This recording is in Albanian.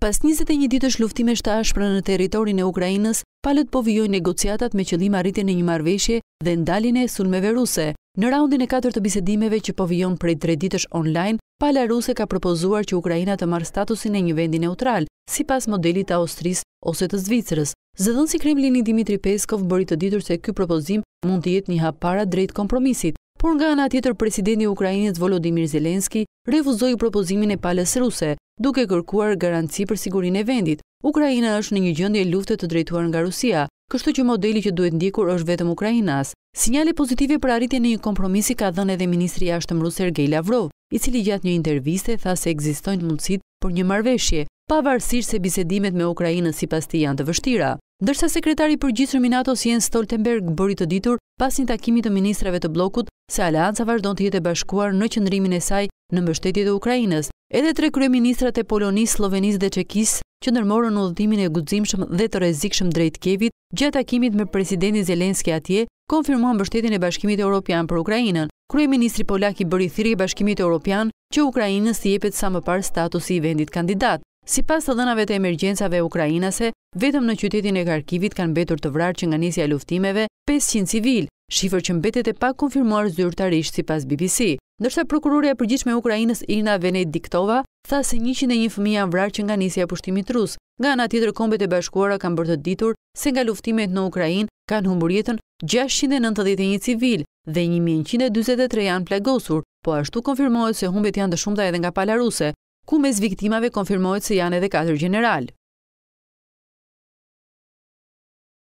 Pas 21 ditësh luftime shtash në teritorin e Ukrajinës, palët po vijoj negociatat me qëllim arritin e një marveshje dhe ndalin e sulmeve ruse. Në raundin e 4 të bisedimeve që po vijon për e ditësh online, pala ruse ka propozuar që Ukrajina të marrë statusin e një vendi neutral, si pas modelit të Austris ose të Zvicrës. Zëdhën si Kremlin i Dimitri Peskov bërit të ditur se këj propozim mund të jetë një hapara drejt kompromisit. Por nga nga tjetër presidenti Ukrajinës Volodimir Zelenski refuzoi propozimin e palës ruse, duke kërkuar garanci për sigurinë e vendit. Ukraina është në një gjendje lufte të drejtuar nga Rusia, kështu që modeli që duhet ndjekur është vetëm Ukrainas. Sinjale pozitive për arritjen e një kompromisi ka dhënë edhe ministri i Jashtëm rus Sergei Lavrov, i cili gjatë një interviste tha se ekzistojnë mundësitë për një pa pavarësisht se bisedimet me Ukrainën sipas të janë të vështira. Ndërsa sekretari i përgjithshëm i NATO-s Jens Stoltenberg bëri të ditur pas një takimi të ministrave të bllokut se alianca vazhdon të jetë bashkuar në qëndrimin e saj në mbështetjet e Ukrajinës. Edhe tre krye ministrat e Polonis, Slovenis dhe Qekis që nërmorën në udhëtimin e gudzimshëm dhe të rezikshëm drejt Kevit, gjatë akimit me presidenti Zelenski atje, konfirmuan bështetin e bashkimit e Europian për Ukrajinën. Krye ministri Polaki bëri thiri e bashkimit e Europian që Ukrajinës të jepet sa më par status i vendit kandidat. Si pas të dënave të emergjensave ukrajinase, vetëm në qytetin e Karkivit kanë betur të vrarë që nga nisja luftimeve 500 civil, shifër që mbetet e pak konfirmuar zyrtarisht si pas BBC. Ndërsa prokurorja përgjithshme e Ukrainës Irina Diktova tha se 101 fëmija janë vrarë që nga nisja e pushtimit rus. Nga ana tjetër, Kombet e Bashkuara kanë bërë të ditur se nga luftimet në Ukrainë kanë humbur jetën 691 civil dhe 1143 janë plagosur, po ashtu konfirmohet se humbet janë të shumta edhe nga pala ruse, ku mes viktimave konfirmohet se janë edhe 4 general.